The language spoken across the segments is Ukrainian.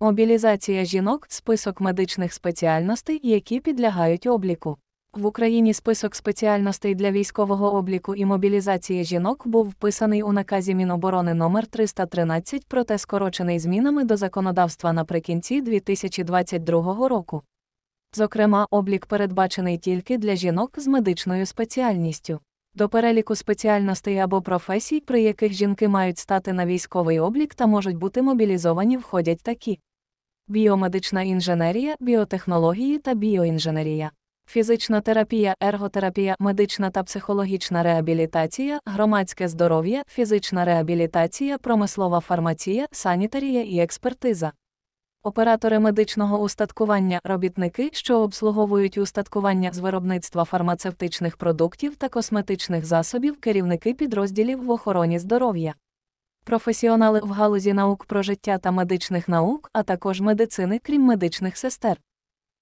Мобілізація жінок список медичних спеціальностей, які підлягають обліку. В Україні список спеціальностей для військового обліку і мобілізації жінок був вписаний у наказі Міноборони номер 313 проте скорочений змінами до законодавства наприкінці 2022 року. Зокрема, облік передбачений тільки для жінок з медичною спеціальністю до переліку спеціальностей або професій, при яких жінки мають стати на військовий облік та можуть бути мобілізовані, входять такі: біомедична інженерія, біотехнології та біоінженерія. Фізична терапія, ерготерапія, медична та психологічна реабілітація, громадське здоров'я, фізична реабілітація, промислова фармація, санітарія і експертиза. Оператори медичного устаткування, робітники, що обслуговують устаткування з виробництва фармацевтичних продуктів та косметичних засобів, керівники підрозділів в охороні здоров'я, професіонали в галузі наук про життя та медичних наук, а також медицини, крім медичних сестер,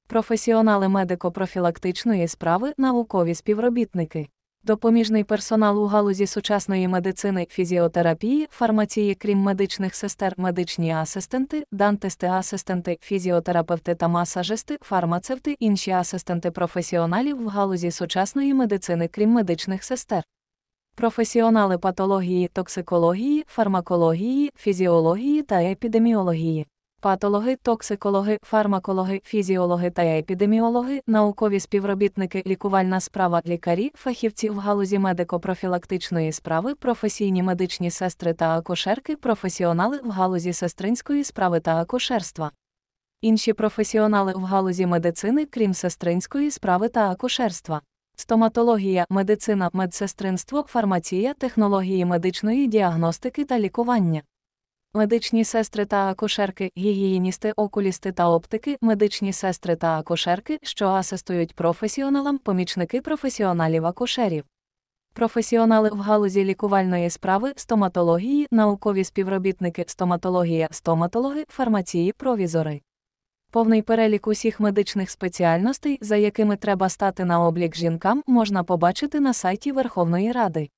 професіонали медико-профілактичної справи, наукові співробітники. Допоміжний персонал у галузі сучасної медицини, фізіотерапії, фармації, крім медичних сестер, медичні асистенти, дантисти, асистенти, фізіотерапевти та масажисти, фармацевти, інші асистенти професіоналів в галузі сучасної медицини, крім медичних сестер. Професіонали патології, токсикології, фармакології, фізіології та епідеміології патологи, токсикологи, фармакологи, фізіологи та епідеміологи, наукові співробітники, лікувальна справа, лікарі, фахівці в галузі медико-профілактичної справи, професійні медичні сестри та акушерки, професіонали в галузі сестринської справи та акушерства. Інші професіонали в галузі медицини, крім сестринської справи та акушерства. Стоматологія, медицина, медсестринство, фармація, технології медичної діагностики та лікування. Медичні сестри та акушерки, гігієністи, окулісти та оптики, медичні сестри та акушерки, що асистують професіоналам, помічники професіоналів акушерів. Професіонали в галузі лікувальної справи, стоматології, наукові співробітники, стоматологія, стоматологи, фармації, провізори. Повний перелік усіх медичних спеціальностей, за якими треба стати на облік жінкам, можна побачити на сайті Верховної Ради.